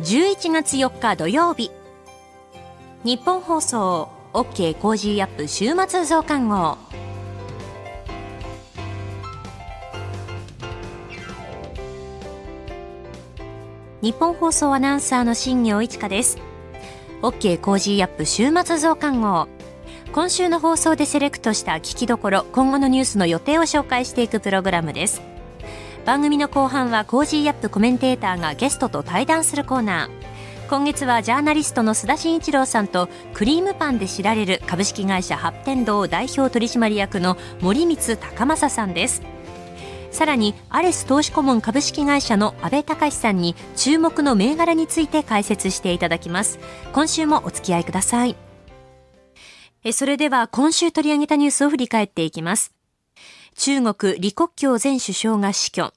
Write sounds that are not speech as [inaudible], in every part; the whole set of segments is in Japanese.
11月4日土曜日日本放送 OK コージーアップ週末増刊号日本放送アナウンサーの新業一華です OK コージーアップ週末増刊号今週の放送でセレクトした聞きどころ今後のニュースの予定を紹介していくプログラムです番組の後半はコージーアップコメンテーターがゲストと対談するコーナー今月はジャーナリストの須田慎一郎さんとクリームパンで知られる株式会社八天堂代表取締役の森光隆正さんですさらにアレス投資顧問株式会社の阿部隆さんに注目の銘柄について解説していただきます今週もお付き合いくださいえそれでは今週取り上げたニュースを振り返っていきます中国李克強前首相が死去。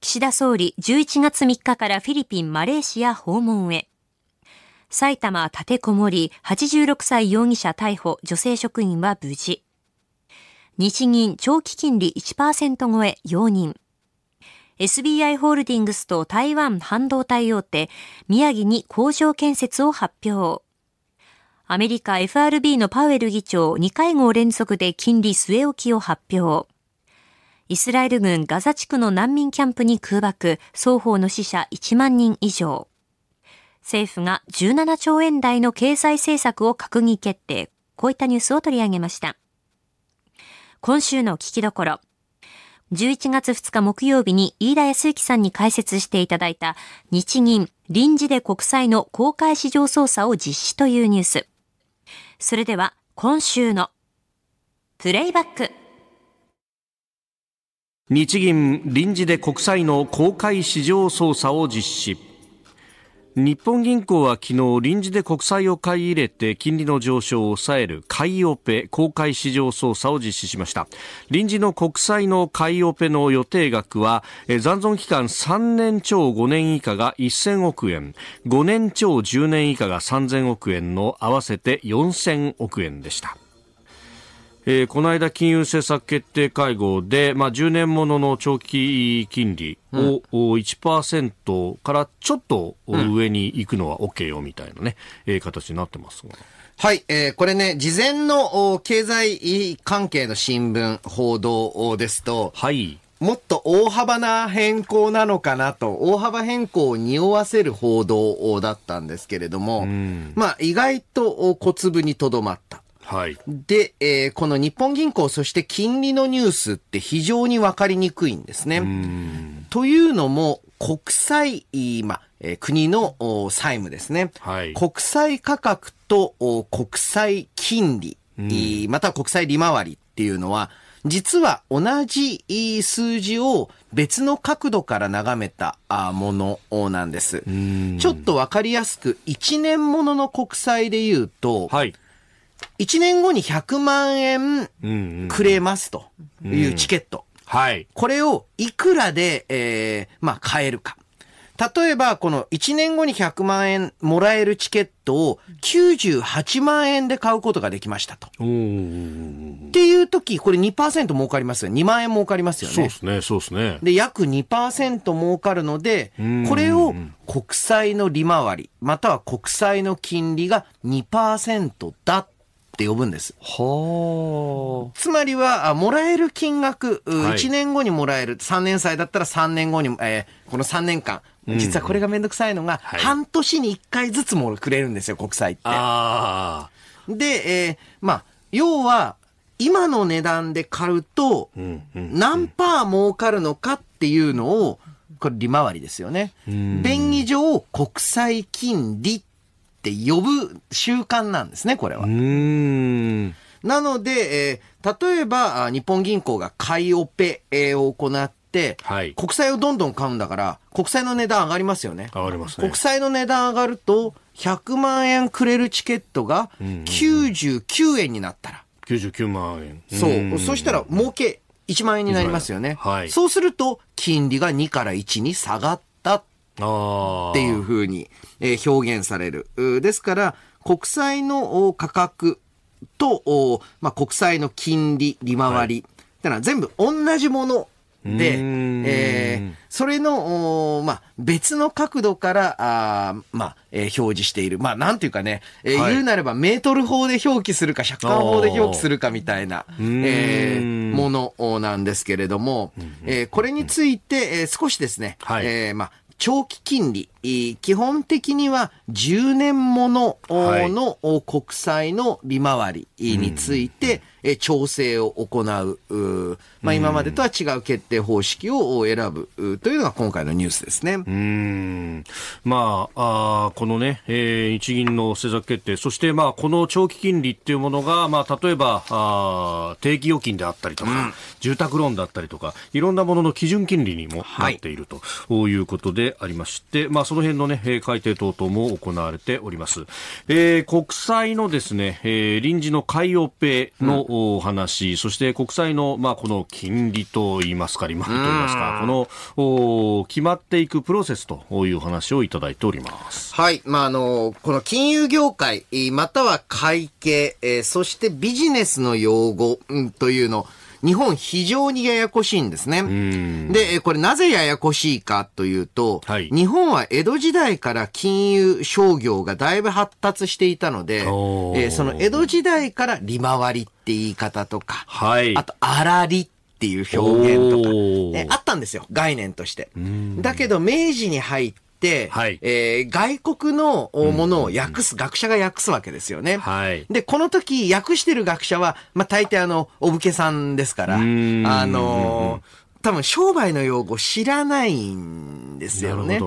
岸田総理11月3日からフィリピン、マレーシア訪問へ。埼玉立てこもり86歳容疑者逮捕女性職員は無事。日銀長期金利1%超え容認。SBI ホールディングスと台湾半導体大手、宮城に工場建設を発表。アメリカ FRB のパウエル議長2会合連続で金利据え置きを発表。イスラエル軍ガザ地区の難民キャンプに空爆、双方の死者1万人以上。政府が17兆円台の経済政策を閣議決定。こういったニュースを取り上げました。今週の聞きどころ。11月2日木曜日に飯田康之さんに解説していただいた日銀臨時で国債の公開市場操作を実施というニュース。それでは今週のプレイバック日銀臨時で国債の公開市場操作を実施日本銀行は昨日臨時で国債を買い入れて金利の上昇を抑える買いオペ公開市場操作を実施しました臨時の国債の買いオペの予定額は残存期間3年超5年以下が1000億円5年超10年以下が3000億円の合わせて4000億円でしたえー、この間金融政策決定会合で、まあ、10年ものの長期金利を1%からちょっと上に行くのは OK よみたいなね、えー、形になってますが。はい、えー、これね、事前の経済関係の新聞報道ですと、はい。もっと大幅な変更なのかなと、大幅変更を匂わせる報道だったんですけれども、まあ意外と小粒にとどまった。はい。で、えー、この日本銀行、そして金利のニュースって非常にわかりにくいんですね。というのも、国債、まええ国の債務ですね、はい。国債価格と国債金利、また国債利回りっていうのは、実は同じ数字を別の角度から眺めたものなんです。ちょっとわかりやすく、1年ものの国債で言うと、はい、1年後に100万円くれますというチケット。はい。これをいくらで、えー、まあ、買えるか。例えば、この1年後に100万円もらえるチケットを98万円で買うことができましたと。っていう時、これ2%儲かりますよ。2万円儲かりますよね。そうですね、そうですね。で、約2%儲かるので、これを国債の利回り、または国債の金利が2%だって呼ぶんです。つまりは、あもらえる金額、1年後にもらえる、3年歳だったら3年後に、えー、この3年間、実はこれがめんどくさいのが、うん、半年に1回ずつもくれるんですよ、国債って。で、えー、まあ、要は、今の値段で買うと、何パー儲かるのかっていうのを、これ利回りですよね。便宜上、国債金利って呼ぶ習慣なんですね、これは。うんなので、えー、例えば、日本銀行が買いオペを行って、はい、国債をどんどん買うんだから、国債の値段上がりますよね。上がりますね。国債の値段上がると、100万円くれるチケットが99円になったら。うんうん、99万円。そう。うそしたら、儲け1万円になりますよね。はい、そうすると、金利が2から1に下がったっていうふうにえ表現される。ですから、国債の価格と、まあ、国債の金利、利回り、はい、だから全部同じもので、えー、それの、まあ、別の角度から、あまあ、えー、表示している。まあ、なんていうかね、えー、はい、言うなればメートル法で表記するか、尺貫法で表記するかみたいな、えー、ものなんですけれども、えー、これについて、えー、少しですね、はい、えー、まあ、長期金利、基本的には10年ものの国債の利回りについて、調整を行う、まあ、今までとは違う決定方式を選ぶというのが今回のニュースですね。うんまあ、あこのね、えー、日銀の政策決定、そしてまあこの長期金利っていうものが、まあ、例えばあ定期預金であったりとか、うん、住宅ローンだったりとか、いろんなものの基準金利にもなっているということでありまして、はい、まあその辺のね、え改定等々も行われております。えー、国債のですね、えー、臨時の買いオペのお話、うん、そして国債の、まあ、この金利といいますか、利回りといいますか、このお、決まっていくプロセスという話をいただいております。はい。まあ、あの、この金融業界、または会計、えー、そしてビジネスの用語、うん、というの日本非常にややこしいんですね。で、これなぜややこしいかというと、はい、日本は江戸時代から金融商業がだいぶ発達していたので、えー、その江戸時代から利回りって言い方とか、はい、あと粗利っていう表現とか、ね、あったんですよ、概念として。だけど明治に入って、、はい、えー、外国のものを訳す、うん、学者が訳すわけですよね。はい、で、この時、訳してる学者は、まあ、大抵あの、お武家さんですから、あのー、多分商売の用語知らないんですよね。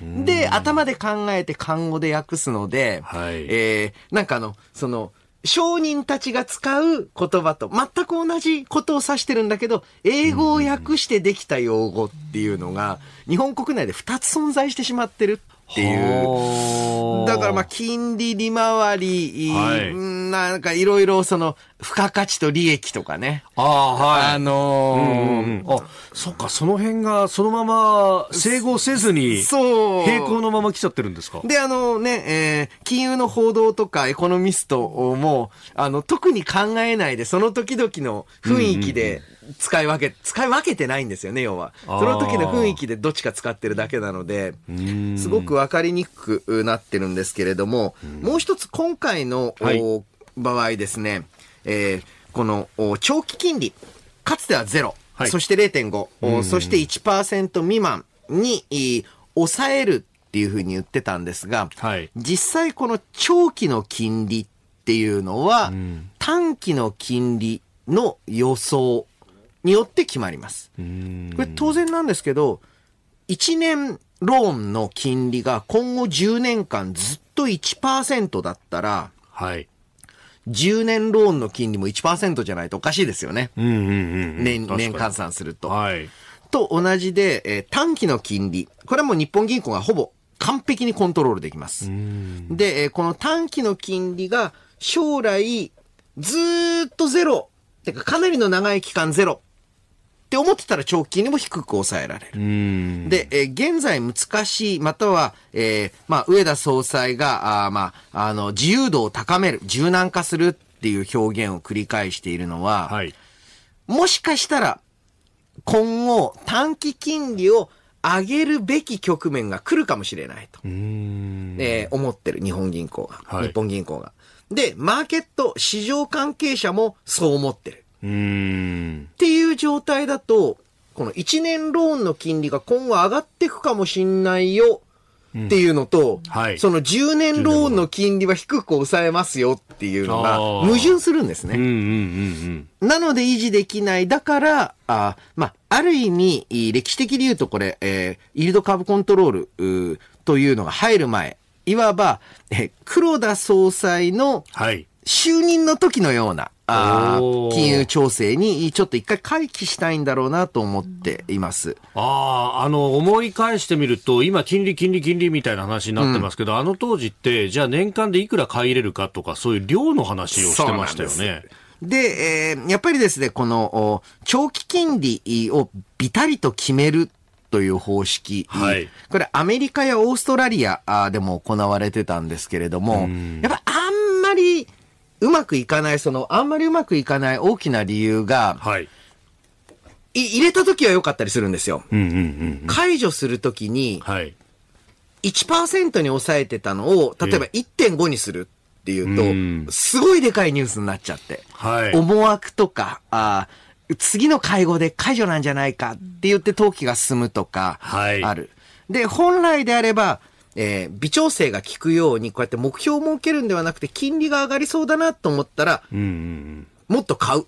で、頭で考えて漢語で訳すので、はい、えー、なんかあの、その、商人たちが使う言葉と全く同じことを指してるんだけど、英語を訳してできた用語っていうのが、日本国内で2つ存在してしまってる。っていう。だからまあ金利利回り、はい、なんかいろいろその付加価値と利益とかね。ああ、はい。あのー、うん、あ、そっか、その辺がそのまま整合せずに、そう。平行のまま来ちゃってるんですかで、あのね、えー、金融の報道とかエコノミストも、あの、特に考えないで、その時々の雰囲気で、使い分け、使い分けてないんですよね、要は。その時の雰囲気でどっちか使ってるだけなので、すごくわかりにくくなってるんですけれども、もう一つ今回の、はい、場合ですね、えー、この長期金利、かつてはゼロ、はい、そして0.5、そして1%未満に抑えるっていうふうに言ってたんですが、はい、実際この長期の金利っていうのは、短期の金利の予想によって決まります。これ当然なんですけど、1年ローンの金利が今後10年間ずっと1%だったら、はい、10年ローンの金利も1%じゃないとおかしいですよね。うんうんうん、年、年換算すると。はい。と同じで、えー、短期の金利。これはもう日本銀行がほぼ完璧にコントロールできます。で、えー、この短期の金利が将来ずっとゼロ、てかかなりの長い期間ゼロって思ってたら長期金利も低く抑えられる。で、えー、現在難しい、または、えー、まあ、上田総裁が、あまあ、あの、自由度を高める、柔軟化するっていう表現を繰り返しているのは、はい、もしかしたら、今後、短期金利を上げるべき局面が来るかもしれないと、えー、思ってる日本銀行が、はい、日本銀行が。で、マーケット、市場関係者もそう思ってる。うんっていう状態だと、この1年ローンの金利が今後上がっていくかもしんないよっていうのと、うんはい、その10年ローンの金利は低く抑えますよっていうのが矛盾するんですね。うんうんうんうん、なので維持できない。だから、あまあ、ある意味、歴史的で言うとこれ、えー、イールドカーブコントロールというのが入る前、いわば、えー、黒田総裁の就任の時のような、はいあ金融調整にちょっと一回回帰したいんだろうなと思っています。ああ、あの、思い返してみると、今、金利、金利、金利みたいな話になってますけど、うん、あの当時って、じゃあ年間でいくら買い入れるかとか、そういう量の話をしてましたよね。で、えー、やっぱりですね、この、長期金利をビタリと決めるという方式、はい、これアメリカやオーストラリアでも行われてたんですけれども、やっぱうまくいかない、その、あんまりうまくいかない大きな理由が、はい。い入れた時は良かったりするんですよ。うんうんうん、うん、解除するときに、はい。1%に抑えてたのを、例えば1.5にするっていうと、すごいでかいニュースになっちゃって、はい、思惑とか、あ次の会合で解除なんじゃないかって言って登記が進むとか、ある。で、本来であれば、えー、微調整が効くように、こうやって目標を設けるんではなくて、金利が上がりそうだなと思ったら、うんもっと買う。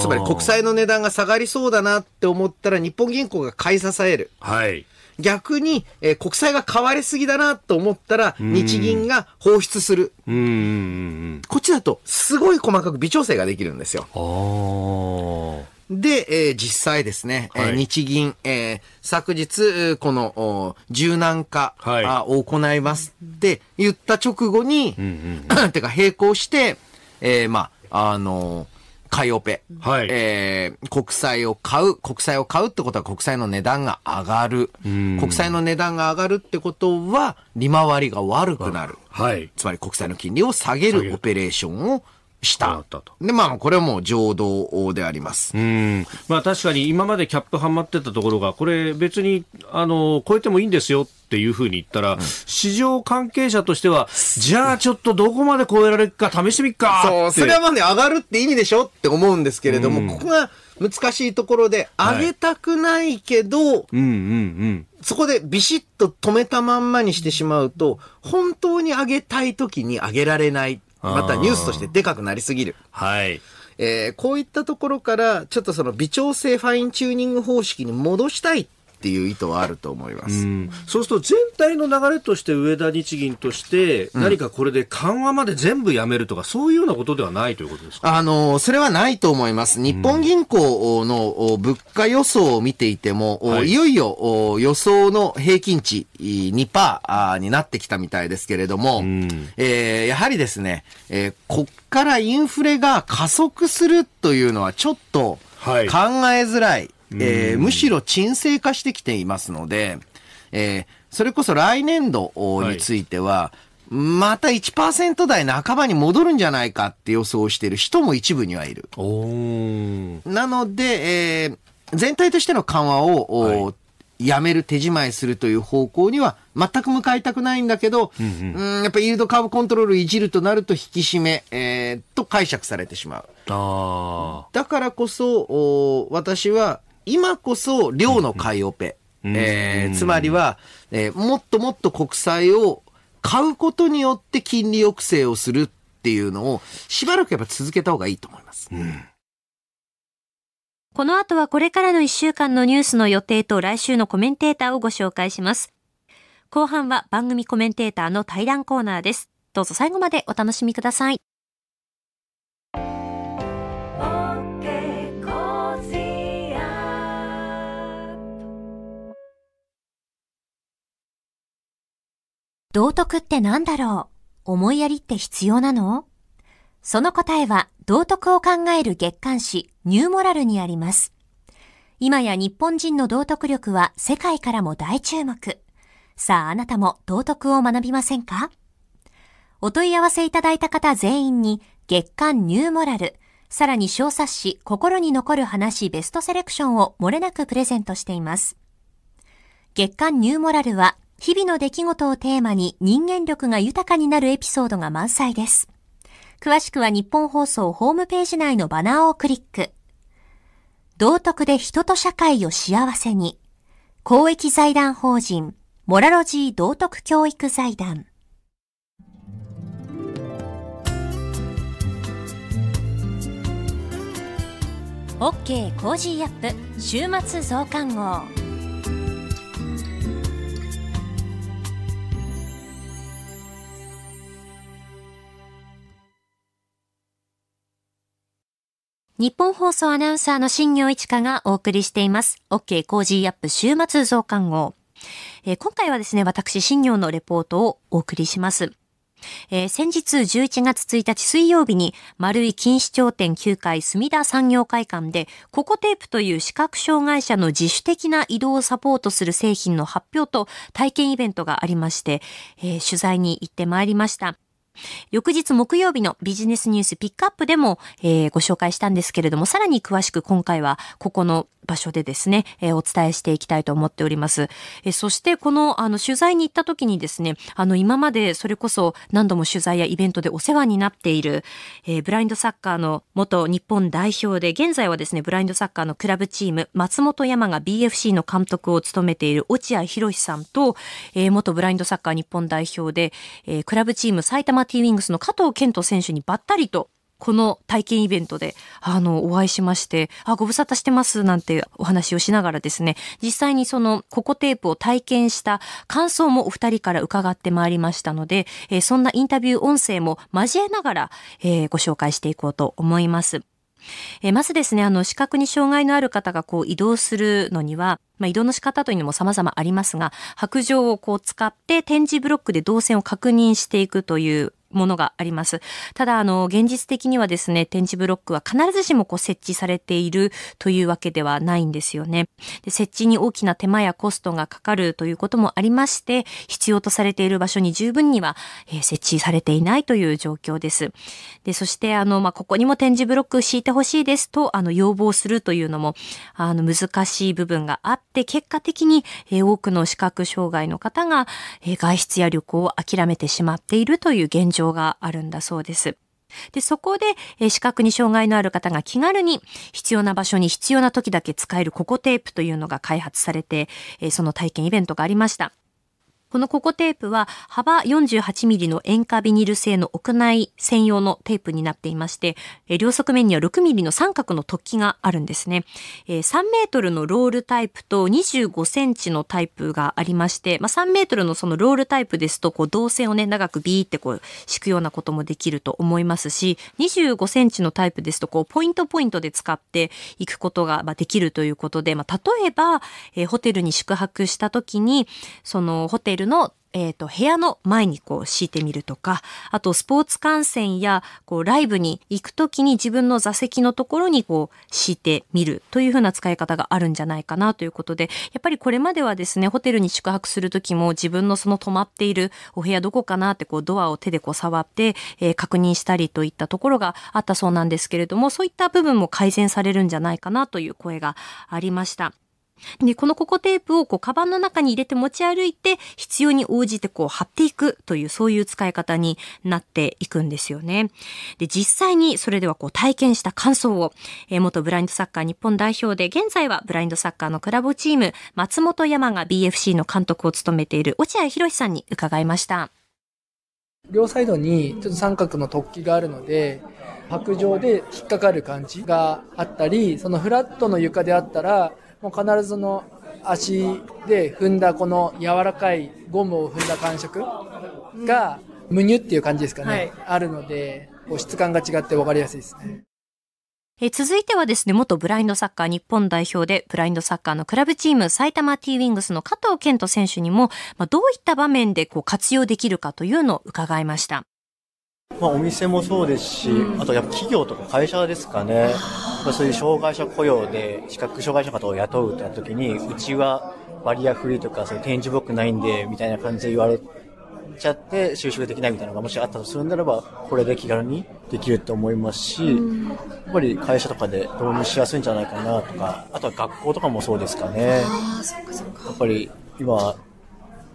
つまり国債の値段が下がりそうだなって思ったら、日本銀行が買い支える。はい。逆に、えー、国債が買われすぎだなと思ったら、日銀が放出する。うん。こっちだと、すごい細かく微調整ができるんですよ。ああ。で、えー、実際ですね、はい、日銀、えー、昨日、この柔軟化、はい、を行いますって言った直後に、うんうんうん、[clears throat] てか並行して、えー、まあ、あのー買いオペ、はい、えー、国債を買う、国債を買うってことは国債の値段が上がる。国債の値段が上がるってことは、利回りが悪くなる。はい、つまり国債の金利を下げるオペレーションをした。で、まあ、これはもう情動であります。うん。まあ、確かに今までキャップはまってたところが、これ別に、あの、超えてもいいんですよっていうふうに言ったら、うん、市場関係者としては、じゃあちょっとどこまで超えられるか試してみっかそう、それはまあね、上がるって意味でしょって思うんですけれども、うん、ここが難しいところで、上げたくないけど、はい、うんうんうん。そこでビシッと止めたまんまにしてしまうと、本当に上げたい時に上げられない。またニュースとしてでかくなりすぎる。はい。えー、こういったところから、ちょっとその微調整ファインチューニング方式に戻したいっっていう意図はあると思います、うん、そうすると全体の流れとして上田日銀として何かこれで緩和まで全部やめるとか、そういうようなことではないということですかあのそれはないと思います日本銀行の物価予想を見ていても、い、いよいよ予想の平均値2%になってきたみたいですけれども、うん、えー、やはりですね、えー、こっからインフレが加速するというのはちょっと考えづらい、はいえー、むしろ沈静化してきていますので、えー、それこそ来年度については、はい、また1%台半ばに戻るんじゃないかって予想している人も一部にはいる。なので、えー、全体としての緩和を、はい、やめる手仕まいするという方向には全く向かいたくないんだけど、うんうん、んやっぱりイールドカーブコントロールいじるとなると引き締め、えー、と解釈されてしまう。だからこそ、私は今こそ量の買いオペ。うん、えー、つまりは、えー、もっともっと国債を買うことによって金利抑制をするっていうのをしばらくやっぱ続けた方がいいと思います。うん、この後はこれからの1週間のニュースの予定と来週のコメンテーターをご紹介します。後半は番組コメンテーターの対談コーナーです。どうぞ最後までお楽しみください。道徳って何だろう思いやりって必要なのその答えは道徳を考える月刊誌ニューモラルにあります。今や日本人の道徳力は世界からも大注目。さああなたも道徳を学びませんかお問い合わせいただいた方全員に月刊ニューモラル、さらに小冊子心に残る話ベストセレクションを漏れなくプレゼントしています。月刊ニューモラルは日々の出来事をテーマに人間力が豊かになるエピソードが満載です。詳しくは日本放送ホームページ内のバナーをクリック。道徳で人と社会を幸せに。公益財団法人、モラロジー道徳教育財団。OK コージーアップ週末増刊号。日本放送アナウンサーの新業一華がお送りしています。OK コージーアップ週末増刊号。えー、今回はですね、私新業のレポートをお送りします。えー、先日11月1日水曜日に丸い錦糸町店9階墨田産業会館でココテープという視覚障害者の自主的な移動をサポートする製品の発表と体験イベントがありまして、えー、取材に行ってまいりました。翌日木曜日のビジネスニュースピックアップでも、えー、ご紹介したんですけれども、さらに詳しく今回はここの場所でですね、えお伝えしていきたいと思っております。えそしてこのあの取材に行った時にですね、あの今までそれこそ何度も取材やイベントでお世話になっている、えブラインドサッカーの元日本代表で、現在はですね、ブラインドサッカーのクラブチーム、松本山が BFC の監督を務めている落合博さんと、え元ブラインドサッカー日本代表で、えクラブチーム埼玉 T ウィングスの加藤健人選手にばったりとこの体験イベントで、あの、お会いしまして、あ、ご無沙汰してますなんてお話をしながらですね、実際にそのココテープを体験した感想もお二人から伺ってまいりましたので、えー、そんなインタビュー音声も交えながら、えー、ご紹介していこうと思います。えー、まずですね、あの、視覚に障害のある方がこう移動するのには、まあ、移動の仕方というのも様々ありますが、白状をこう使って展示ブロックで動線を確認していくというものがあります。ただ、あの、現実的にはですね、点字ブロックは必ずしもこう設置されているというわけではないんですよね。で設置に大きな手間やコストがかかるということもありまして、必要とされている場所に十分には、えー、設置されていないという状況です。で、そして、あの、まあ、ここにも点字ブロック敷いてほしいですと、あの、要望するというのも、あの、難しい部分があって、結果的に、えー、多くの視覚障害の方が、えー、外出や旅行を諦めてしまっているという現状情があるんだそうです。で、そこで、え視覚に障害のある方が気軽に必要な場所に必要な時だけ使えるココテープというのが開発されて、えその体験イベントがありました。このココテープは幅 48mm の塩化ビニル製の屋内専用のテープになっていまして、両側面には6 m リの三角の突起があるんですね。3メートルのロールタイプと25センチのタイプがありまして、まあ、3メートルのそのロールタイプですと、こう導線をね、長くビーってこう敷くようなこともできると思いますし、25センチのタイプですと、こうポイントポイントで使っていくことができるということで、まあ、例えば、ホテルに宿泊した時に、そのホテルルのえーと、と部屋の前にこう敷いてみるとかあとスポーツ観戦やこうライブに行く時に自分の座席のところにこう敷いてみるというふうな使い方があるんじゃないかなということでやっぱりこれまではですねホテルに宿泊する時も自分のその泊まっているお部屋どこかなってこうドアを手でこう触って、えー、確認したりといったところがあったそうなんですけれどもそういった部分も改善されるんじゃないかなという声がありました。で、このココテープをこう、カバンの中に入れて持ち歩いて、必要に応じてこう、貼っていくという、そういう使い方になっていくんですよね。で、実際にそれではこう、体験した感想を、えー、元ブラインドサッカー日本代表で、現在はブラインドサッカーのクラブチーム、松本山が BFC の監督を務めている落合博さんに伺いました。両サイドにちょっと三角の突起があるので、白状で引っかかる感じがあったり、そのフラットの床であったら、もう必ずその足で踏んだこの柔らかいゴムを踏んだ感触が、むにゅっていう感じですかね、はい、あるので、こう質感が違って分かりやすいですね。え続いてはですね、元ブラインドサッカー日本代表で、ブラインドサッカーのクラブチーム、埼玉 T ウィングスの加藤健人選手にも、まあ、どういった場面でこう活用できるかというのを伺いました。まあ、お店もそうですし、あとやっぱ企業とか会社ですかね、まあ、そういう障害者雇用で視覚障害者の方を雇うってなった時に、うちはバリアフリーとか、そういう展示ブロックないんで、みたいな感じで言われちゃって就職できないみたいなのがもしあったとするならば、これで気軽にできると思いますし、やっぱり会社とかで導入しやすいんじゃないかなとか、あとは学校とかもそうですかね。やっぱり今、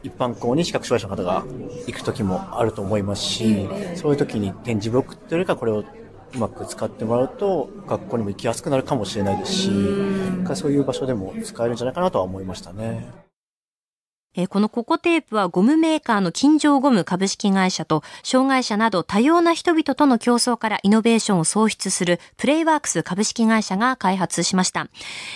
一般校に視覚障害者の方が行く時もあると思いますし、そういう時に点字ブロックというよりかこれをうまく使ってもらうと学校にも行きやすくなるかもしれないですし、そういう場所でも使えるんじゃないかなとは思いましたね。このココテープはゴムメーカーの金城ゴム株式会社と障害者など多様な人々との競争からイノベーションを創出するプレイワークス株式会社が開発しました。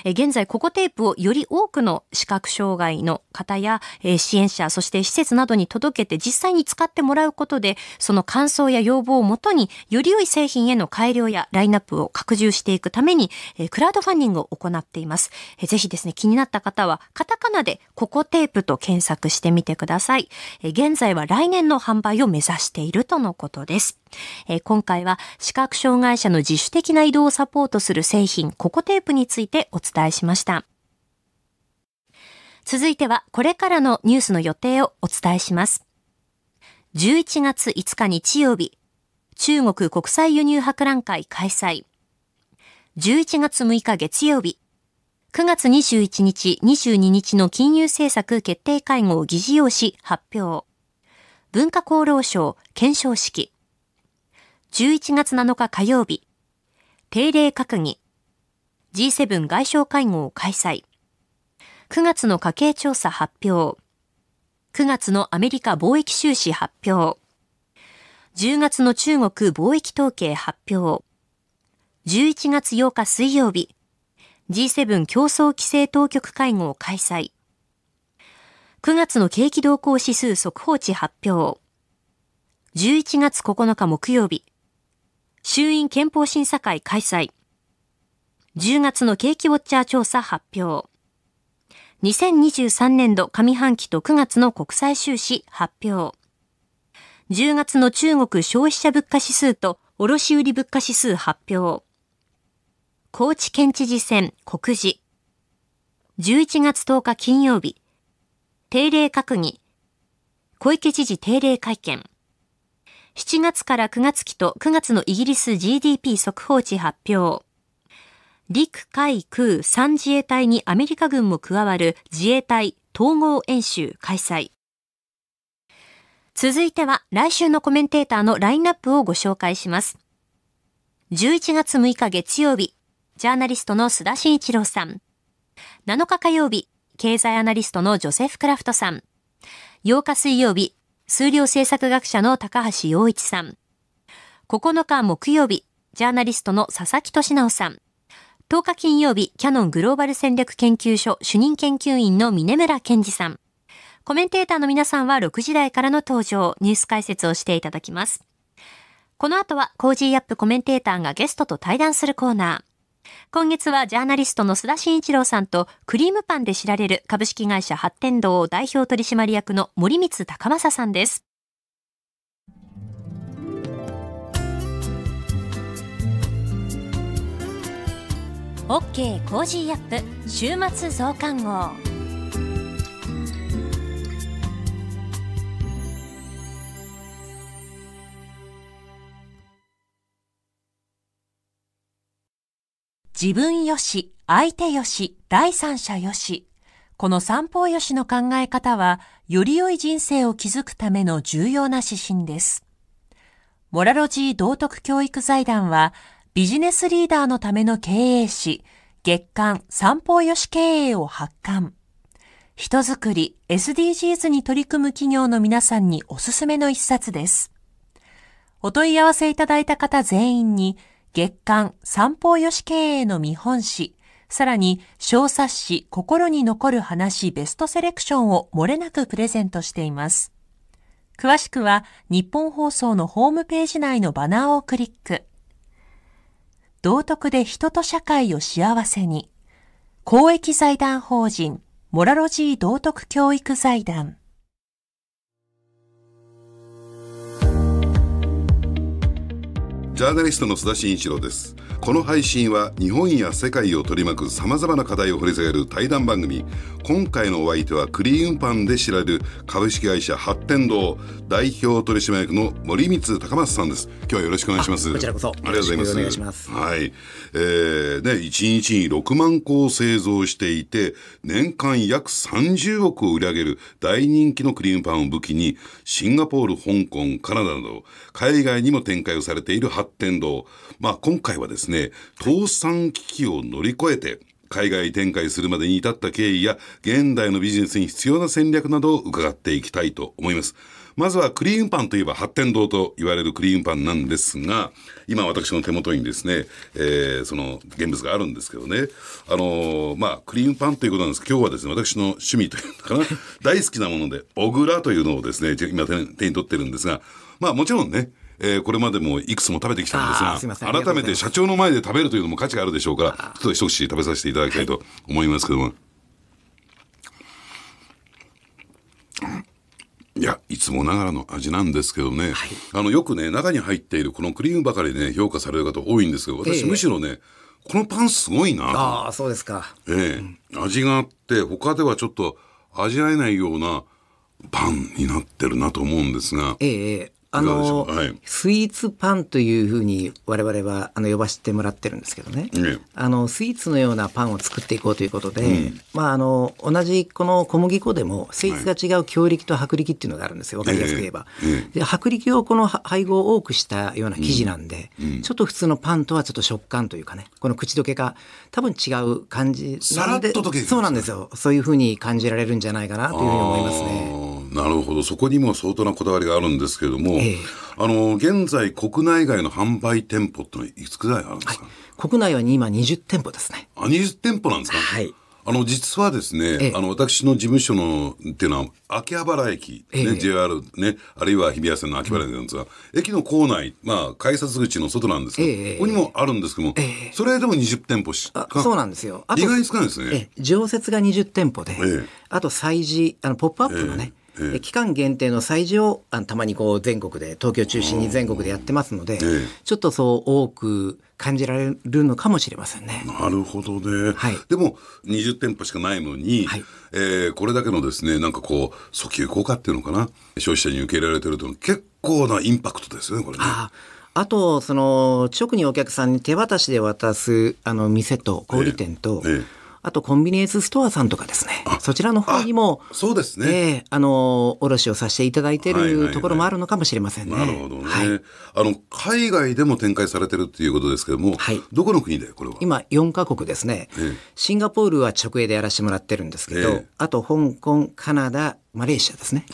現在ココテープをより多くの視覚障害の方や、支援者、そして施設などに届けて実際に使ってもらうことでその感想や要望をもとにより良い製品への改良やラインナップを拡充していくために、クラウドファンディングを行っています。ぜひですね、気になった方はカタカナでココテープと検索してみてください。現在は来年の販売を目指しているとのことです。今回は視覚障害者の自主的な移動をサポートする製品ココテープについてお伝えしました。続いてはこれからのニュースの予定をお伝えします。11月5日日曜日、中国国際輸入博覧会開催。11月6日月曜日、9月21日、22日の金融政策決定会合議事要旨発表。文化功労省検証式。11月7日火曜日。定例閣議。G7 外相会合を開催。9月の家計調査発表。9月のアメリカ貿易収支発表。10月の中国貿易統計発表。11月8日水曜日、G7 競争規制当局会合開催。9月の景気動向指数速報値発表。11月9日木曜日。衆院憲法審査会開催。10月の景気ウォッチャー調査発表。2023年度上半期と9月の国際収支発表。10月の中国消費者物価指数と卸売物価指数発表。高知県知事選告示。11月10日金曜日、定例閣議、小池知事定例会見。7月から9月期と9月のイギリス GDP 速報値発表。陸海空3自衛隊にアメリカ軍も加わる自衛隊統合演習開催。続いては来週のコメンテーターのラインナップをご紹介します。11月6日月曜日、ジャーナリストの須田慎一郎さん。7日火曜日、経済アナリストのジョセフ・クラフトさん。8日水曜日、数量政策学者の高橋洋一さん。9日木曜日、ジャーナリストの佐々木俊直さん。10日金曜日、キャノングローバル戦略研究所主任研究員の峰村健二さん。コメンテーターの皆さんは6時台からの登場、ニュース解説をしていただきます。この後は、コージーアップコメンテーターがゲストと対談するコーナー。今月はジャーナリストの須田慎一郎さんとクリームパンで知られる株式会社発展堂代表取締役の森光高正さんです。OK コージーアップ週末増刊号。自分よし、相手よし、第三者よし。この三方よしの考え方は、より良い人生を築くための重要な指針です。モラロジー道徳教育財団は、ビジネスリーダーのための経営誌、月刊三方よし経営を発刊。人づくり、SDGs に取り組む企業の皆さんにおすすめの一冊です。お問い合わせいただいた方全員に、月刊三方よし経営の見本誌、さらに小冊子心に残る話ベストセレクションを漏れなくプレゼントしています。詳しくは日本放送のホームページ内のバナーをクリック。道徳で人と社会を幸せに。公益財団法人、モラロジー道徳教育財団。ジャーナリストの須田慎一郎ですこの配信は日本や世界を取り巻くさまざまな課題を掘り下げる対談番組今回のお相手はクリーンパンで知られる株式会社発展堂代表取締役の森光高松さんです今日はよろしくお願いしますこちらこそありがとうございますお願いしますはい、えー、ね1日に6万個を製造していて年間約30億を売り上げる大人気のクリーンパンを武器にシンガポール香港カナダなど海外にも展開をされている発展堂まあ今回はですねね、倒産危機を乗り越えて、海外展開するまでに至った経緯や、現代のビジネスに必要な戦略などを伺っていきたいと思います。まずはクリーンパンといえば発展堂と言われるクリーンパンなんですが、今私の手元にですね、えー、その現物があるんですけどね、あのー、まあ、クリーンパンということなんですけど、今日はですね、私の趣味というのかな、[laughs] 大好きなもので、小倉というのをですね、今手に取ってるんですが、まあもちろんね、えー、これまでもいくつも食べてきたんですが改めて社長の前で食べるというのも価値があるでしょうからちょっと一口食べさせていただきたいと思いますけども、い、やいつもながらの味なんですけどね、はい、あのよくね中に入っているこのクリームばかりね評価される方多いんですけど私、えー、むしろねこのパンすごいなああそうですかええー、味があって他ではちょっと味わえないようなパンになってるなと思うんですが、ええーあの、はい、スイーツパンというふうに我々はあの呼ばせてもらってるんですけどね、ねあのスイーツのようなパンを作っていこうということで、うん、まあ、あの同じこの小麦粉でもスイーツが違う強力と薄力っていうのがあるんですよ分かりやすく言えば、えーえー、で薄力をこの配合を多くしたような生地なんで、うんうん、ちょっと普通のパンとはちょっと食感というかねこの口どけが多分違う感じなんでさらっと溶けそうなんですよそういうふうに感じられるんじゃないかなというふうに思いますね。なるほどそこにも相当なこだわりがあるんですけれども、えー、あの現在国内外の販売店舗ってのはいくつぐらいあるんですか、はい、国内は今20店舗ですねあ20店舗なんですかはいあの、実はですね、ええ、あの、私の事務所の、っていうのは、秋葉原駅、ね、え、JR ね、あるいは日比谷線の秋葉原なんですが、うん、駅の構内、まあ、改札口の外なんですけど、ここにもあるんですけども、それでも20店舗しかそうなんですよ。意外に少ないですね。常設が20店舗で、あと催事、あの、ポップアップのね、え期間限定の催事をあたまにこう全国で東京中心に全国でやってますので、え、ちょっとそう多く感じられるのかもしれませんね。なるほどね。はい、でも20店舗しかないのに、はい、えー、これだけのですねなんかこう訴求効果っていうのかな消費者に受け入れられてるというのは結構なインパクトですねこれね。あとその直にお客さんに手渡しで渡すあの店と小売店と、えええあとコンビニエンスストアさんとかですね、そちらの方にも、そうですね。えー、あの、卸をさせていただいているところもあるのかもしれませんね。はいはいはい、なるほどね、はい、あの、海外でも展開されてるっていうことですけども、はい、どこの国でこれは今、4カ国ですね、えー、シンガポールは直営でやらせてもらってるんですけど、えー、あと香港、カナダ、マレーシアですね。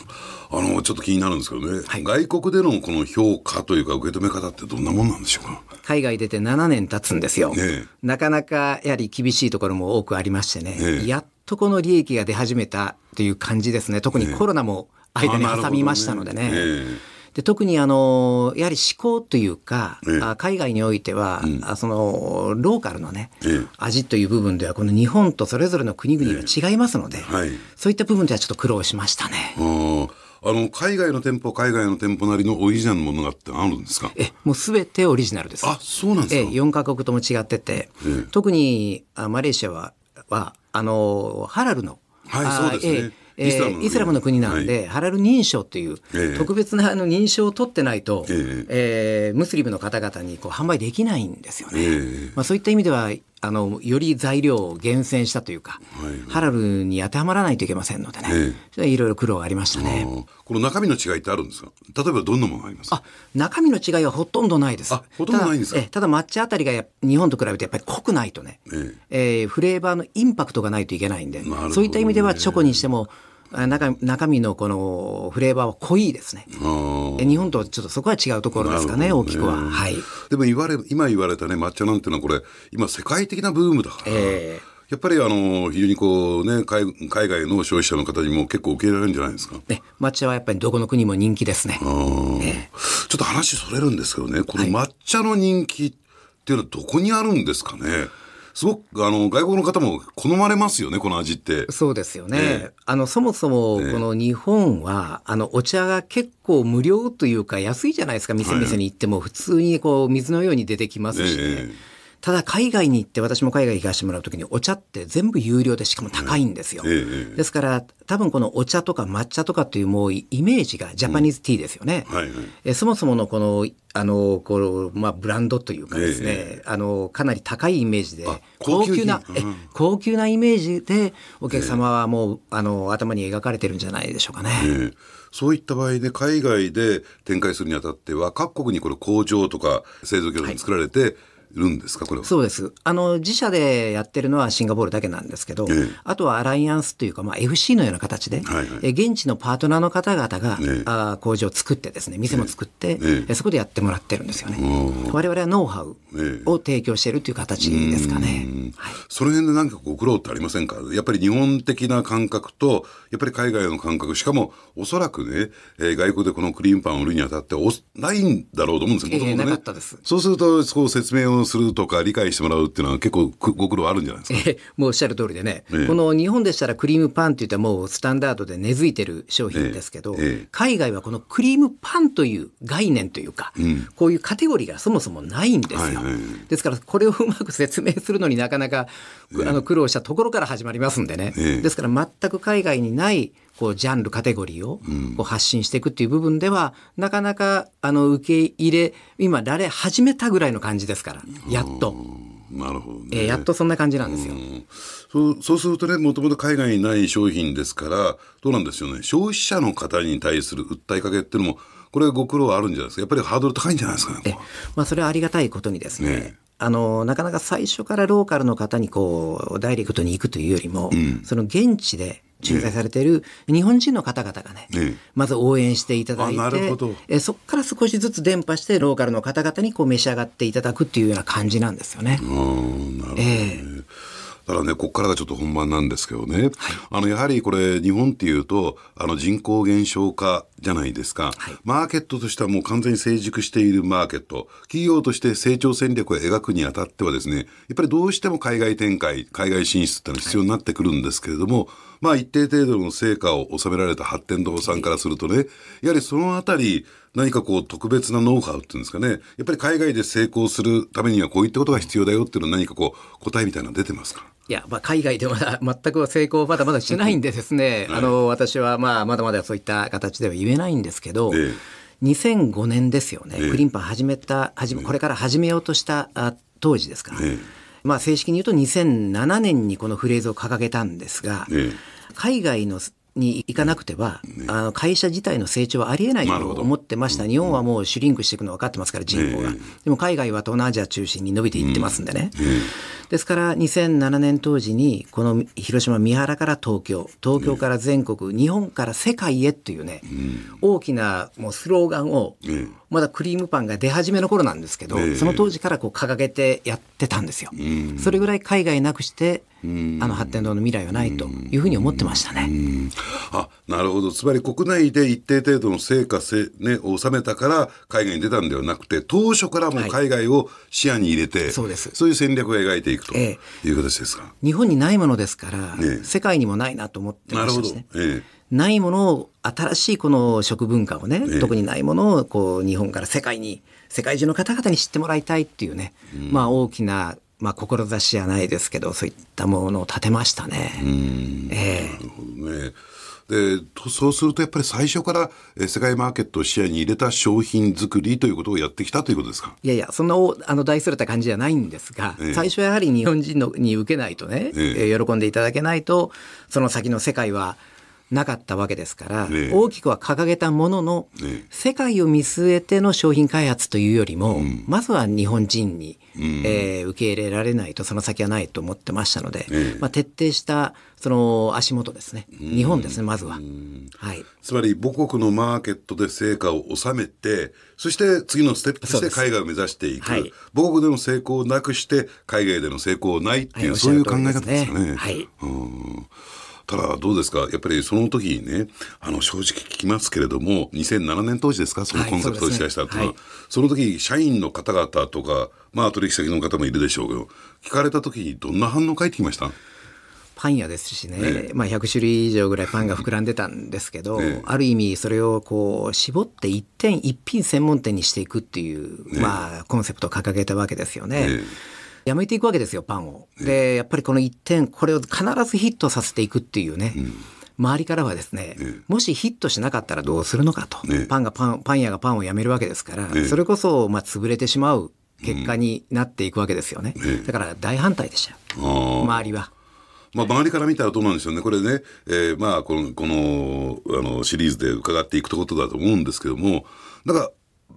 あの、ちょっと気になるんですけどね、はい、外国でのこの評価というか受け止め方ってどんなもんなんでしょうか海外出て7年経つんですよ、ね、なかなかやはり厳しいところも多くありましてね、ね、やっとこの利益が出始めたという感じですね特にコロナも間に挟みましたのでね。で特にあのやはり思考というか、ええ、海外においては、うん、そのローカルのね、え、味という部分ではこの日本とそれぞれの国々が違いますので、はい、そういった部分ではちょっと苦労しましたね。あの、海外の店舗、海外の店舗なりのオリジナルのものがあってあるんですかえ、もうすべてオリジナルです。あ、そうなんですかえ、4カ国とも違ってて、特にあマレーシアは、は、あの、ハラルの。はい、そうですね。えー、イスラムの国なんで、はい、ハラル認証という、特別なあの認証を取ってないと、えー、えー、ムスリムの方々にこう販売できないんですよね、えー、まあ、そういった意味ではあのより材料を厳選したというか、はいはい、ハラルに当てはまらないといけませんのでね、ええ、いろいろ苦労がありましたねこの中身の違いってあるんですか例えばどんなものありますか中身の違いはほとんどないですほとんどないんですかただ抹茶あたりがや日本と比べてやっぱり濃くないとね、えええー、フレーバーのインパクトがないといけないんで、ね、そういった意味ではチョコにしても中中身のこのフレーバーは濃いですね。日本とはちょっとそこは違うところですかね、ね大きくは。はい、でも言われ今言われたね、抹茶なんていうのはこれ、今世界的なブームだから。えーやっぱりあの非常にこうね海外の消費者の方にも結構受け入れられるんじゃないですか。ね、抹茶はやっぱりどこの国も人気ですね。ねちょっと話それるんですけどね、この抹茶の人気っていうのはどこにあるんですかね。はいすごくあの外国の方も好まれますよねこの味ってそうですよね、えー、あのそもそもこの日本は、えー、あのお茶が結構無料というか安いじゃないですか店々に行っても、普通にこう水のように出てきますしね、えーただ海外に行って私も海外行かしてもらう時にお茶って全部有料でしかも高いんですよ、うんえですから多分このお茶とか抹茶とかっていうもうイメージがジャパニーズティーですよね、うんはいはい、えそもそものこのあのこのまあ、ブランドというかですね、えあのかなり高いイメージで高級な、うん、え高級なイメージでお客様はもう、えあの頭に描かれてるんじゃないでしょうかね。えそういった場合ね海外で展開するにあたっては各国にこれ工場とか製造業が作られて、はいるんですかこれはそうですあの自社でやってるのはシンガポールだけなんですけど、ええ、あとはアライアンスというか、まあ、FC のような形で、はいはい、現地のパートナーの方々が、えあ工場を作ってですね店も作って、えそこでやってもらってるんですよね我々はノウハウを提供しているという形ですかね、はい、その辺で何かご苦労ってありませんかやっぱり日本的な感覚とやっぱり海外の感覚しかもおそらくね、え外国でこのクリームパンを売るにあたっておないんだろうと思うんですけど、そうするとこう説明をするとか理解してもらうっていうのは結構ご苦労あるんじゃないですか、えー、もうおっしゃる通りでね、えー、この日本でしたらクリームパンっていったらもうスタンダードで根付いてる商品ですけど、えー、海外はこのクリームパンという概念というか、うん、こういうカテゴリーがそもそもないんですよ、はいはい、ですからこれをうまく説明するのになかなか、あの苦労したところから始まりますんでね、ですから全く海外にないこうジャンルカテゴリーをこう発信していくっていう部分では、なかなかあの受け入れ今られ始めたぐらいの感じですからやっと。なるほど、ね、えやっとそんな感じなんですよ。うそうそうするとね、もともと海外にない商品ですから、どうなんですよね、消費者の方に対する訴えかけっていうのも、これご苦労あるんじゃないですか、やっぱりハードル高いんじゃないですかね。まあ、それはありがたいことにですね、ねあのなかなか最初からローカルの方にこうダイレクトに行くというよりも、うん、その現地で駐在されている日本人の方々がね、まず応援していただいてえそこから少しずつ伝播してローカルの方々にこう召し上がっていただくっていうような感じなんですよね。あなるほど、ねえただね、ここからがちょっと本番なんですけどね、はい、あのやはりこれ、日本っていうと、あの人口減少化じゃないですか、はい、マーケットとしてはもう完全に成熟しているマーケット、企業として成長戦略を描くにあたってはですね、やっぱりどうしても海外展開、海外進出っていうのは必要になってくるんですけれども、はい、まあ一定程度の成果を収められた発展堂さんからするとね、やはりそのあたり、何かこう特別なノウハウっていうんですかね、やっぱり海外で成功するためにはこういったことが必要だよっていうのは何かこう答えみたいなの出てますかいや、まあ、海外でまだ [laughs] 全く成功まだまだしてないんでですね、はい、あの私はまあまだまだそういった形では言えないんですけど、ええ、2005年ですよね、ええ、クリンパン始めた始めこれから始めようとした当時ですから、え、まあ、正式に言うと2007年にこのフレーズを掲げたんですが、海外のに行かなくては、ね、あの会社自体の成長はありえないと思ってました、日本はもうシュリンクしていくの分かってますから、人口が、でも海外は東南アジア中心に伸びていってますんでね、ですから2007年当時に、この広島・三原から東京、東京から全国、日本から世界へというね、大きなもうスローガンを、まだクリームパンが出始めの頃なんですけど、えー、その当時からこう掲げてやってたんですよ。それぐらい海外なくしてあの発展堂の未来はないというふうに思ってましたね。あなるほどつまり国内で一定程度の成果せ、ね、収めたから海外に出たんではなくて当初からも海外を視野に入れて、はい、そうですそういう戦略を描いていくという形ですか、えー、日本にないものですから、ね、世界にもないなと思ってましたしね。なるほど、えーないものを新しいこの食文化をね、特にないものをこう日本から世界に世界中の方々に知ってもらいたいっていうね、うん、まあ大きなまあ、志じゃないですけどそういったものを立てましたね。ええ、なるほどねでそうするとやっぱり最初から世界マーケットを視野に入れた商品作りということをやってきたということですかいやいやそんなあの大それた感じじゃないんですが、ええ、最初はやはり日本人のに受けないとね、ええ、喜んでいただけないとその先の世界はなかったわけですから、ね、大きくは掲げたものの、ね、世界を見据えての商品開発というよりも、うん、まずは日本人に、うん、えー、受け入れられないとその先はないと思ってましたので、ね、まあ、徹底したその足元ですね、うん、日本ですねまずは、うん、はい、つまり母国のマーケットで成果を収めてそして次のステップとして海外を目指していく、はい、母国での成功をなくして海外での成功ないっていう、はい、そういう考え方ですよね。はい、うんただどうですかやっぱりその時にねあの正直聞きますけれども2007年当時ですかそのコンセプトを打ち出したというのは、はいそねはい、その時社員の方々とかまあ取引先の方もいるでしょうけど聞かれた時にどんな反応返ってきましたパン屋ですしね、ね、まあ、100種類以上ぐらいパンが膨らんでたんですけど、ね、ある意味それをこう絞って一点一品専門店にしていくっていう、まあ、コンセプトを掲げたわけですよね。やめていくわけですよパンを。でやっぱりこの1点これを必ずヒットさせていくっていうね。うん周りからはですね、もしヒットしなかったらどうするのかと、パンがパンパン屋がパンをやめるわけですから、それこそまあ潰れてしまう結果になっていくわけですよね、だから大反対でした周りは。まあ、周りから見たらどうなんでしょうね、これね、えー、まあこのこのあのシリーズで伺っていくことだと思うんですけども、なんか、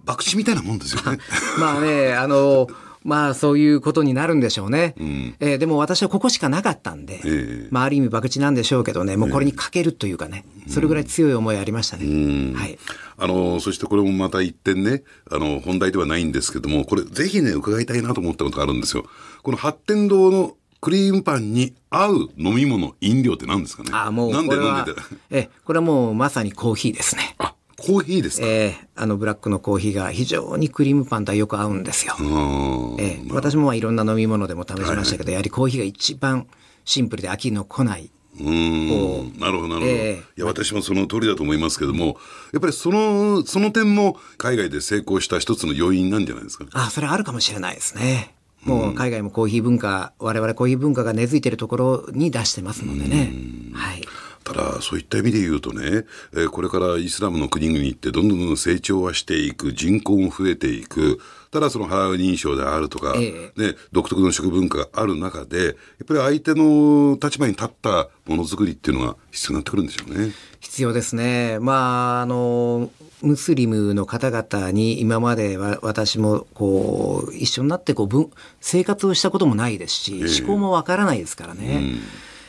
爆死みたいなもんですよね。[laughs] まあね、あのまあそういうことになるんでしょうね、うん、えー、でも私はここしかなかったんで、えー、まあ、ある意味博打なんでしょうけどねもうこれにかけるというかね、えー、それぐらい強い思いありましたね、はい、あのそしてこれもまた一点ねあの本題ではないんですけどもこれぜひね伺いたいなと思ったことがあるんですよ。この発展堂のクリームパンに合う飲み物飲料って何ですかねあもうこれはえこれはもうまさにコーヒーですね。あコーヒーですか、えー、あのブラックのコーヒーが非常にクリームパンとはよく合うんですよ。えー、私もいろんな飲み物でも試しましたけど、やはりコーヒーが一番シンプルで飽きのこない。うんなるほどなるほど、えー、いや私もその通りだと思いますけどもやっぱりそのその点も海外で成功した一つの要因なんじゃないですかあそれはあるかもしれないですね。もう海外もコーヒー文化、我々コーヒー文化が根付いてるところに出してますのでね。はい。ただそういった意味で言うとね、えー、これからイスラムの国々ってどんどんどんどん成長はしていく人口も増えていくただそのハラル認証であるとか、ええ、ね、独特の食文化がある中でやっぱり相手の立場に立ったものづくりっていうのが必要になってくるんでしょうね。必要ですね、まあ、あのムスリムの方々に今までは私もこう一緒になってこう生活をしたこともないですし、え、思考もわからないですからね。うん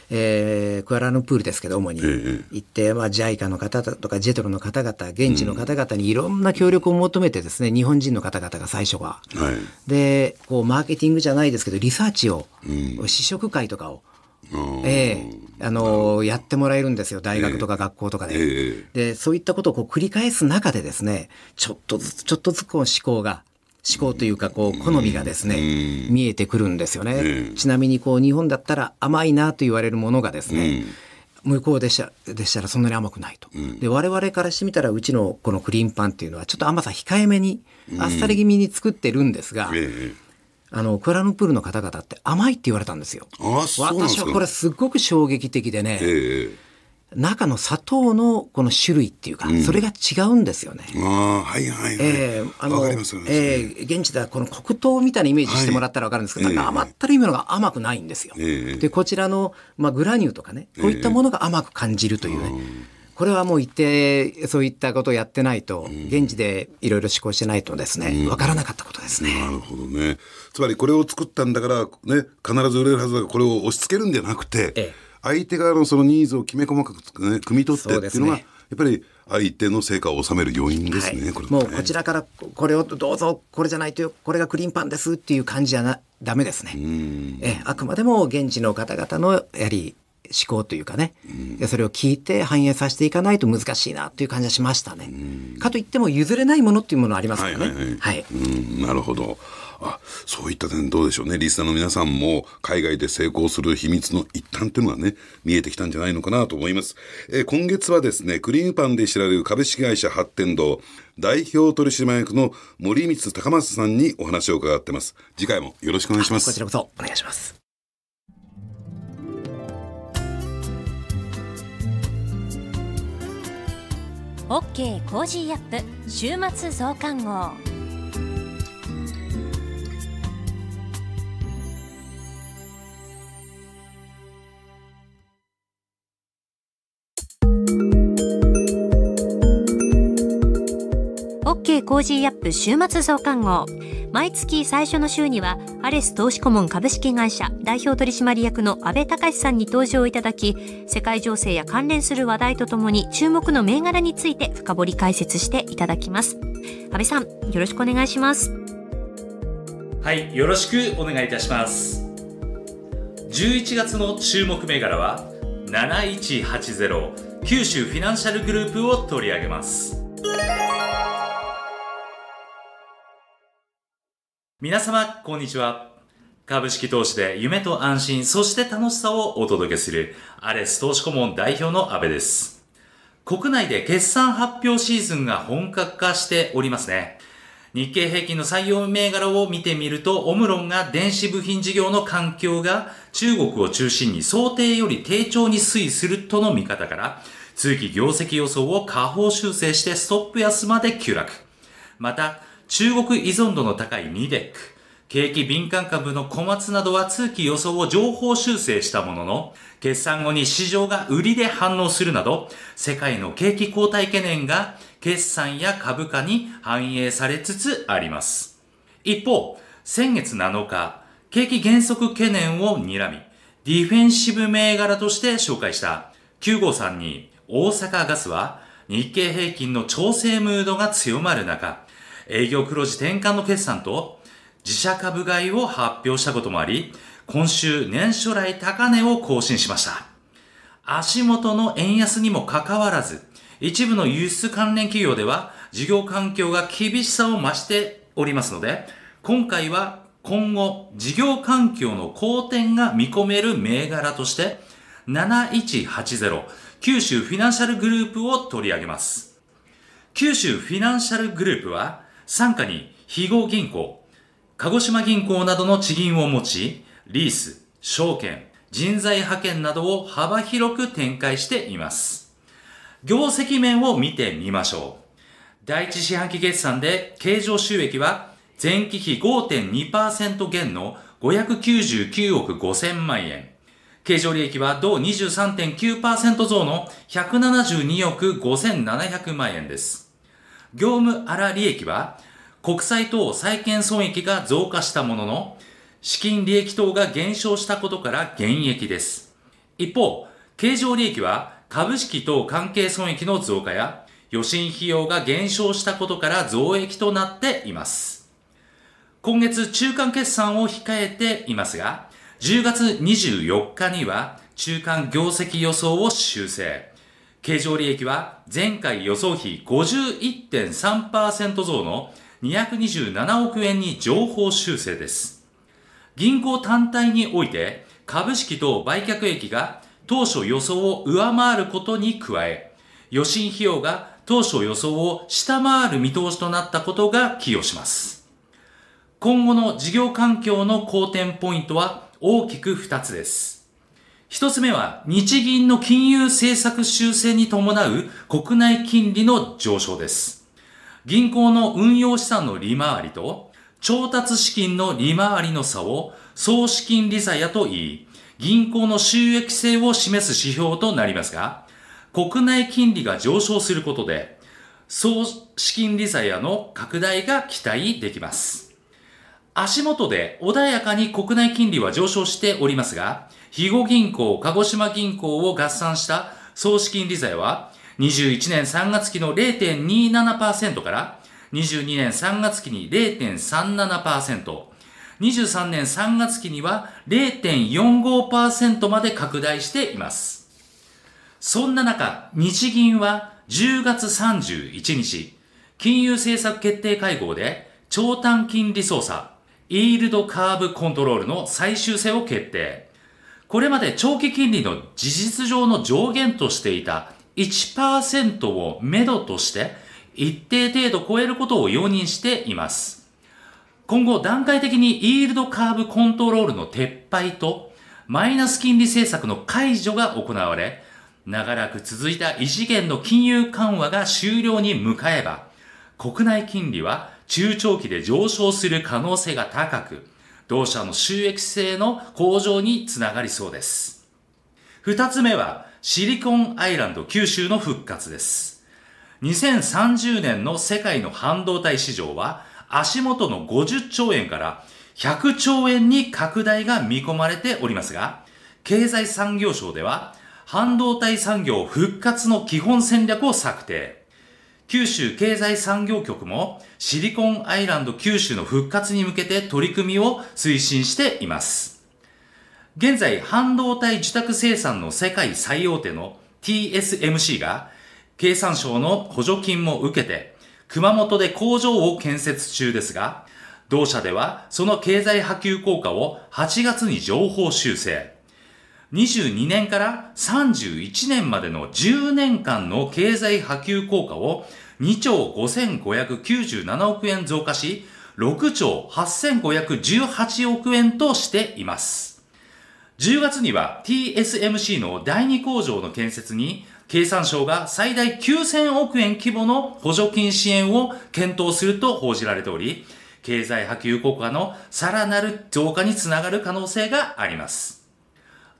えー、クアラルンプールですけど主に行って、まあ、JICA の方とか JETRO の方々現地の方々にいろんな協力を求めてですね、日本人の方々が最初は。はい、でこうマーケティングじゃないですけどリサーチを、試食会とかを。ええあのやってもらえるんですよ大学とか学校とかでええ、でそういったことをこう繰り返す中でですねちょっとずつちょっとずつこう思考が思考というかこう好みがですね、見えてくるんですよね。ちなみにこう日本だったら甘いなと言われるものがですね、向こうでしたでしたらそんなに甘くないと、うん、で我々からしてみたらうちのこのクリームパンっていうのはちょっと甘さ控えめに、あっさり気味に作ってるんですが、あのクアラルンプールの方々って甘いって言われたんですよ。私はこれすっごく衝撃的でね、えー、中の砂糖のこの種類っていうか、うん、それが違うんですよね。あはいはいはい。えー、あの、ね、えー、現地ではこの黒糖みたいなイメージしてもらったらわかるんですけど、はい、甘ったるいものが甘くないんですよ。えー、でこちらのまあグラニューとかね、こういったものが甘く感じるというね。えー、これはもう一定そういったことをやってないと、現地でいろいろ試行してないとですね、わ、うん、からなかったことですね。なるほどね。つまりこれを作ったんだからね、必ず売れるはずだからこれを押し付けるんじゃなくて。ええ相手側のそのニーズをきめ細かく、ね、汲み取ってっていうのが、ね、やっぱり相手の成果を収める要因ですねはい、これねもうこちらからこれをどうぞこれじゃないとこれがクリーンパンですっていう感じじゃなダメですねえあくまでも現地の方々のやはり思考というかね、うん、それを聞いて反映させていかないと難しいなという感じがしましたね。かといっても譲れないものっていうものありますからね。はいはい、はいはい、うんなるほどあそういった点どうでしょうねリスナーの皆さんも海外で成功する秘密の一端っていうのはね見えてきたんじゃないのかなと思います、えー、今月はですねクリームパンで知られる株式会社発展堂代表取締役の森光高松さんにお話を伺ってます次回もよろしくお願いしますこちらこそお願いします OK コージーアップ週末増刊号 OK コージーアップ週末増刊号毎月最初の週にはアレス投資顧問株式会社代表取締役の阿部隆さんに登場いただき世界情勢や関連する話題とともに注目の銘柄について深掘り解説していただきます阿部さんよろしくお願いしますはいよろしくお願いいたします11月の注目銘柄は7180九州フィナンシャルグループを取り上げます皆様、こんにちは。株式投資で夢と安心、そして楽しさをお届けする、アレス投資顧問代表の安部です。国内で決算発表シーズンが本格化しておりますね。日経平均の採用銘柄を見てみると、オムロンが電子部品事業の環境が中国を中心に想定より低調に推移するとの見方から、通期業績予想を下方修正してストップ安まで急落。また、中国依存度の高いニデック、景気敏感株の小松などは通期予想を情報修正したものの、決算後に市場が売りで反応するなど、世界の景気後退懸念が決算や株価に反映されつつあります。一方、先月7日、景気減速懸念を睨み、ディフェンシブ銘柄として紹介した9号さんに大阪ガスは日経平均の調整ムードが強まる中、営業黒字転換の決算と自社株買いを発表したこともあり、今週年初来高値を更新しました。足元の円安にもかかわらず、一部の輸出関連企業では事業環境が厳しさを増しておりますので、今回は今後事業環境の好転が見込める銘柄として、7180九州フィナンシャルグループを取り上げます。九州フィナンシャルグループは傘下に非合銀行、鹿児島銀行などの地銀を持ち、リース、証券、人材派遣などを幅広く展開しています。業績面を見てみましょう。第一四半期決算で経常収益は前期比5.2%減の599億5000万円。経常利益は同23.9%増の172億5700万円です。業務粗利益は、国債等債券損益が増加したものの、資金利益等が減少したことから減益です。一方、経常利益は株式等関係損益の増加や、予診費用が減少したことから増益となっています。今月中間決算を控えていますが、10月24日には中間業績予想を修正。経常利益は前回予想比51.3%増の227億円に上方修正です。銀行単体において株式と売却益が当初予想を上回ることに加え、予診費用が当初予想を下回る見通しとなったことが寄与します。今後の事業環境の好転ポイントは大きく2つです。一つ目は日銀の金融政策修正に伴う国内金利の上昇です。銀行の運用資産の利回りと調達資金の利回りの差を総資金利差やと言い、銀行の収益性を示す指標となりますが、国内金利が上昇することで、総資金利差やの拡大が期待できます。足元で穏やかに国内金利は上昇しておりますが、肥後銀行、鹿児島銀行を合算した総資金利財は、21年3月期の0.27%から、22年3月期に0.37%、23年3月期には0.45%まで拡大しています。そんな中、日銀は10月31日、金融政策決定会合で、長短金利操作、イールドカーブコントロールの最終性を決定。これまで長期金利の事実上の上限としていた1%をめどとして一定程度超えることを容認しています。今後段階的にイールドカーブコントロールの撤廃とマイナス金利政策の解除が行われ、長らく続いた異次元の金融緩和が終了に向かえば、国内金利は中長期で上昇する可能性が高く、同社の収益性の向上につながりそうです。二つ目は、シリコンアイランド九州の復活です。2030年の世界の半導体市場は、足元の50兆円から100兆円に拡大が見込まれておりますが、経済産業省では、半導体産業復活の基本戦略を策定。九州経済産業局もシリコンアイランド九州の復活に向けて取り組みを推進しています。現在、半導体受託生産の世界最大手の TSMC が経産省の補助金も受けて熊本で工場を建設中ですが、同社ではその経済波及効果を8月に情報修正。22年から31年までの10年間の経済波及効果を2兆5597億円増加し、6兆8518億円としています。10月には TSMC の第2工場の建設に経産省が最大9000億円規模の補助金支援を検討すると報じられており、経済波及効果のさらなる増加につながる可能性があります。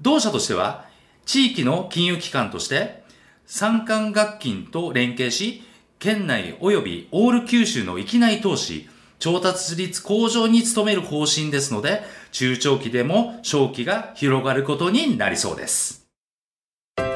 同社としては、地域の金融機関として、参観学金と連携し、県内及びオール九州の域内投資、調達率向上に努める方針ですので、中長期でも正気が広がることになりそうです。今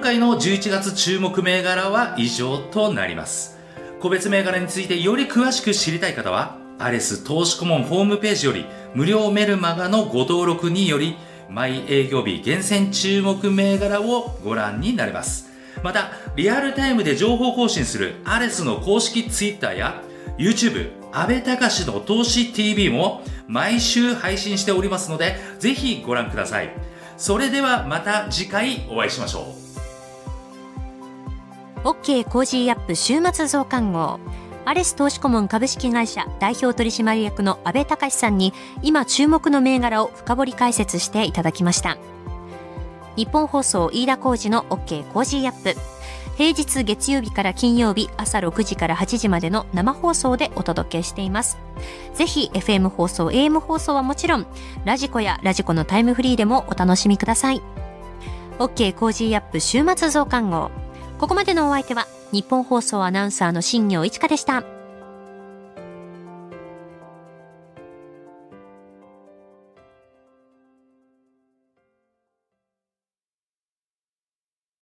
回の11月注目銘柄は以上となります。個別銘柄についてより詳しく知りたい方は、アレス投資顧問ホームページより無料メルマガのご登録により、毎営業日厳選注目銘柄をご覧になれます。また、リアルタイムで情報更新するアレスの公式 Twitter や YouTube、安倍隆の投資 TV も毎週配信しておりますので、ぜひご覧ください。それではまた次回お会いしましょう。OK コージーアップ週末増刊号。アレス投資顧問株式会社代表取締役の阿部隆さんに今注目の銘柄を深掘り解説していただきました日本放送飯田浩事の OK コージーアップ平日月曜日から金曜日朝6時から8時までの生放送でお届けしています。ぜひ FM 放送、AM 放送はもちろん、ラジコやラジコのタイムフリーでもお楽しみください。OK コージーアップ週末増刊号。ここまでのお相手は日本放送アナウンサーの新業一華でした。